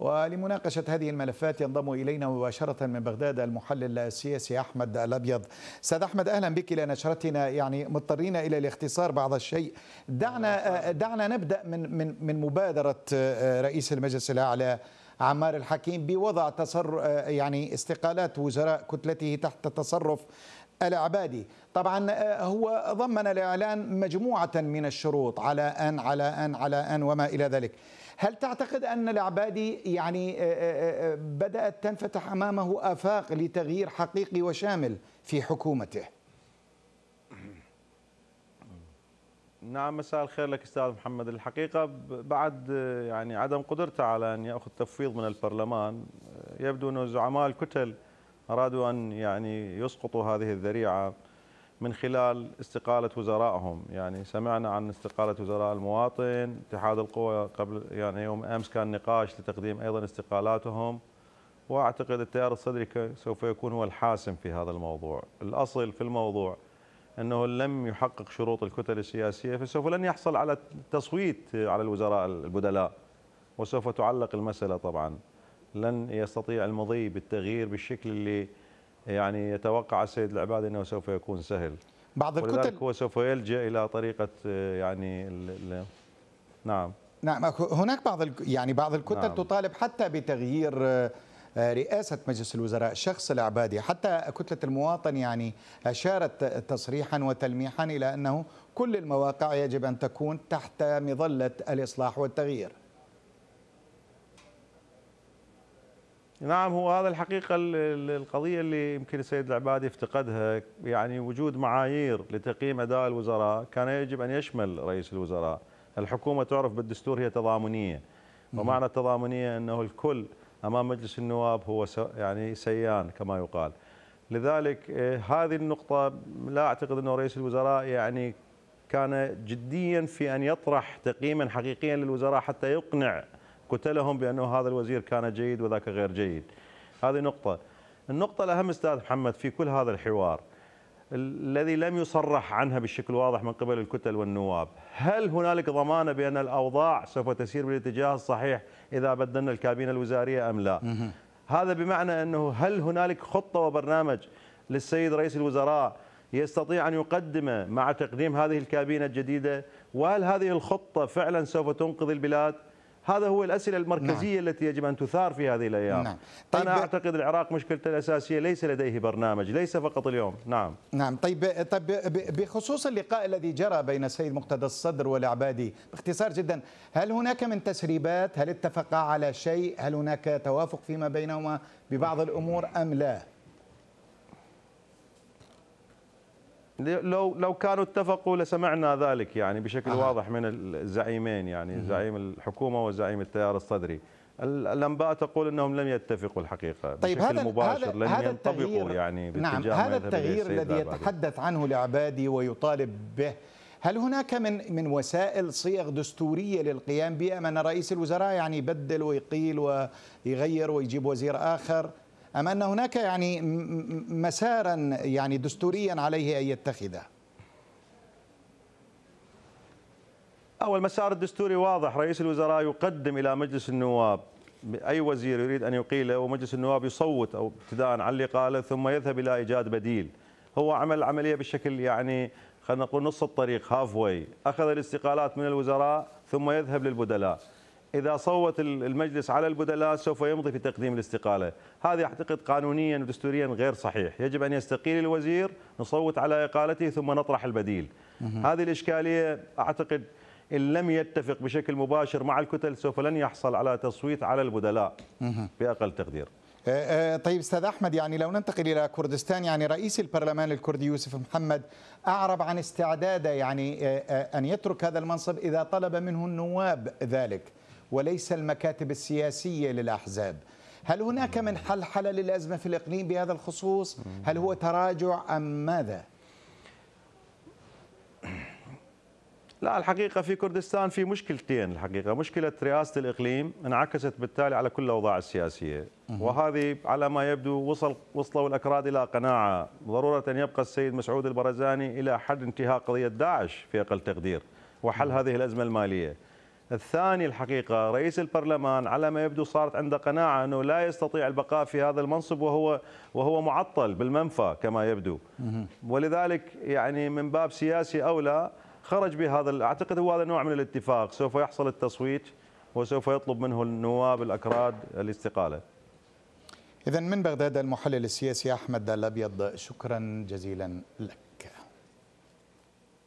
ولمناقشة هذه الملفات ينضم إلينا مباشرة من بغداد المحلل السياسي أحمد الأبيض سيد أحمد أهلا بك إلى نشرتنا يعني مضطرين إلى الاختصار بعض الشيء دعنا, دعنا نبدأ من, من, من مبادرة آه، رئيس المجلس الأعلى عمار الحكيم بوضع تصر آه، يعني استقالات وزراء كتلته تحت تصرف العبادي طبعا آه، هو ضمن الإعلان مجموعة من الشروط على أن على أن على أن وما إلى ذلك هل تعتقد أن العبادي يعني آه، آه، آه، بدأت تنفتح أمامه آفاق لتغيير حقيقي وشامل في حكومته نعم مساء الخير لك استاذ محمد الحقيقه بعد يعني عدم قدرته على ان ياخذ تفويض من البرلمان يبدو انه زعماء الكتل ارادوا ان يعني يسقطوا هذه الذريعه من خلال استقالة وزرائهم يعني سمعنا عن استقالة وزراء المواطن اتحاد القوى قبل يعني يوم أمس كان نقاش لتقديم أيضا استقالاتهم وأعتقد التيار الصدري سوف يكون هو الحاسم في هذا الموضوع الأصل في الموضوع أنه لم يحقق شروط الكتل السياسية فسوف لن يحصل على تصويت على الوزراء البدلاء وسوف تعلق المسألة طبعا لن يستطيع المضي بالتغيير بالشكل اللي يعني يتوقع السيد العبادي انه سوف يكون سهل بعض الكتل هو سوف يلجا الى طريقه يعني الـ الـ نعم نعم هناك بعض يعني بعض الكتل نعم. تطالب حتى بتغيير آه، رئاسة مجلس الوزراء شخص العبادي حتى كتلة المواطن يعني أشارت تصريحا وتلميحا إلى أنه كل المواقع يجب أن تكون تحت مظلة الإصلاح والتغيير نعم هو هذا الحقيقة القضية اللي يمكن السيد العبادي افتقدها يعني وجود معايير لتقييم أداء الوزراء كان يجب أن يشمل رئيس الوزراء الحكومة تعرف بالدستور هي تضامنية ومعنى التضامنية أنه الكل أمام مجلس النواب هو يعني سيان كما يقال لذلك إيه، هذه النقطة لا أعتقد أنه رئيس الوزراء يعني كان جديا في أن يطرح تقييما حقيقيا للوزراء حتى يقنع قتلهم بأنه هذا الوزير كان جيد وذاك غير جيد هذه نقطة النقطة الأهم أستاذ محمد في كل هذا الحوار الذي لم يصرح عنها بالشكل واضح من قبل الكتل والنواب هل هنالك ضمانة بأن الأوضاع سوف تسير بالاتجاه الصحيح إذا بدلنا الكابينة الوزارية أم لا هذا بمعنى أنه هل هنالك خطة وبرنامج للسيد رئيس الوزراء يستطيع أن يقدمه مع تقديم هذه الكابينة الجديدة وهل هذه الخطة فعلا سوف تنقذ البلاد هذا هو الأسئلة المركزية نعم. التي يجب أن تثار في هذه الأيام نعم. طيب أنا أعتقد العراق مشكلته الأساسية ليس لديه برنامج ليس فقط اليوم نعم نعم طيب, طيب بخصوص اللقاء الذي جرى بين السيد مقتدى الصدر والعبادي باختصار جدا هل هناك من تسريبات هل اتفقا على شيء هل هناك توافق فيما بينهما ببعض الأمور أم لا لو لو كانوا اتفقوا لسمعنا ذلك يعني بشكل آه. واضح من الزعيمين يعني زعيم الحكومه وزعيم التيار الصدري الانباء تقول انهم لم يتفقوا الحقيقه طيب بشكل هذا مباشر هذا لن هذا ينطبقوا يعني نعم هذا التغيير الذي يتحدث عنه العبادي ويطالب به هل هناك من من وسائل صيغ دستوريه للقيام بها من رئيس الوزراء يعني يبدل ويقيل ويغير ويجيب وزير اخر أم أن هناك يعني مسارا يعني دستوريا عليه أن يتخذه أول مسار الدستوري واضح رئيس الوزراء يقدم إلى مجلس النواب أي وزير يريد أن يقيله ومجلس النواب يصوت أو ابتداء على اللي قاله ثم يذهب إلى إيجاد بديل هو عمل العملية بشكل يعني خلينا نقول نص الطريق هاف واي أخذ الاستقالات من الوزراء ثم يذهب للبدلاء إذا صوت المجلس على البدلاء سوف يمضي في تقديم الاستقالة هذا أعتقد قانونيا ودستوريا غير صحيح يجب أن يستقيل الوزير نصوت على إقالته ثم نطرح البديل هذه الإشكالية أعتقد إن لم يتفق بشكل مباشر مع الكتل سوف لن يحصل على تصويت على البدلاء بأقل تقدير أه، أه، طيب استاذ احمد يعني لو ننتقل الى كردستان يعني رئيس البرلمان الكردي يوسف محمد اعرب عن استعداده يعني أه، ان يترك هذا المنصب اذا طلب منه النواب ذلك وليس المكاتب السياسية للأحزاب هل هناك من حل حل للأزمة في الإقليم بهذا الخصوص هل هو تراجع أم ماذا لا الحقيقة في كردستان في مشكلتين الحقيقة مشكلة رئاسة الإقليم انعكست بالتالي على كل الأوضاع السياسية وهذه على ما يبدو وصل وصلوا الأكراد إلى قناعة ضرورة أن يبقى السيد مسعود البرزاني إلى حد انتهاء قضية داعش في أقل تقدير وحل هذه الأزمة المالية الثاني الحقيقة رئيس البرلمان على ما يبدو صارت عنده قناعة أنه لا يستطيع البقاء في هذا المنصب وهو وهو معطل بالمنفى كما يبدو ولذلك يعني من باب سياسي أولى خرج بهذا أعتقد هو هذا نوع من الاتفاق سوف يحصل التصويت وسوف يطلب منه النواب الأكراد الاستقالة إذا من بغداد المحلل السياسي أحمد الأبيض شكرا جزيلا لك